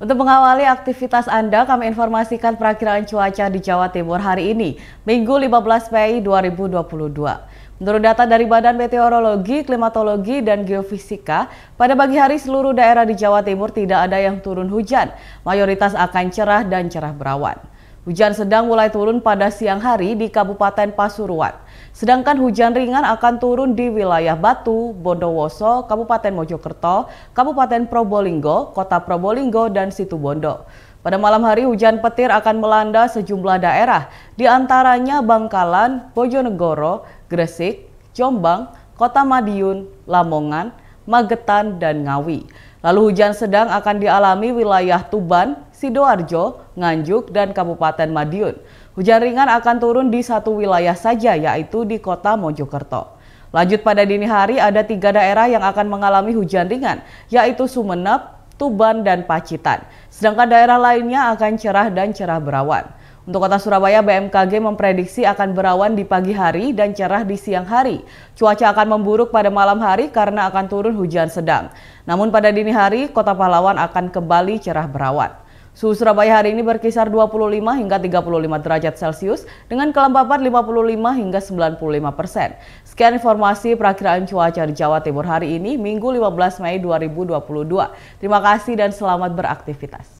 Untuk mengawali aktivitas Anda, kami informasikan perakiraan cuaca di Jawa Timur hari ini, Minggu 15 Mei 2022. Menurut data dari Badan Meteorologi, Klimatologi, dan Geofisika, pada pagi hari seluruh daerah di Jawa Timur tidak ada yang turun hujan. Mayoritas akan cerah dan cerah berawan. Hujan sedang mulai turun pada siang hari di Kabupaten Pasuruan. Sedangkan hujan ringan akan turun di wilayah Batu, Bondowoso, Kabupaten Mojokerto, Kabupaten Probolinggo, Kota Probolinggo, dan Situbondo. Pada malam hari hujan petir akan melanda sejumlah daerah, di antaranya Bangkalan, Bojonegoro, Gresik, Jombang, Kota Madiun, Lamongan, Magetan, dan Ngawi. Lalu hujan sedang akan dialami wilayah Tuban, Sidoarjo, Nganjuk, dan Kabupaten Madiun. Hujan ringan akan turun di satu wilayah saja, yaitu di kota Mojokerto. Lanjut pada dini hari ada tiga daerah yang akan mengalami hujan ringan, yaitu Sumeneb, Tuban, dan Pacitan. Sedangkan daerah lainnya akan cerah dan cerah berawan. Untuk kota Surabaya, BMKG memprediksi akan berawan di pagi hari dan cerah di siang hari. Cuaca akan memburuk pada malam hari karena akan turun hujan sedang. Namun pada dini hari, kota Pahlawan akan kembali cerah berawan. Suhu Surabaya hari ini berkisar 25 hingga 35 derajat Celcius dengan kelembapan 55 hingga 95 persen. Sekian informasi perakiraan cuaca di Jawa Timur hari ini, Minggu 15 Mei 2022. Terima kasih dan selamat beraktivitas.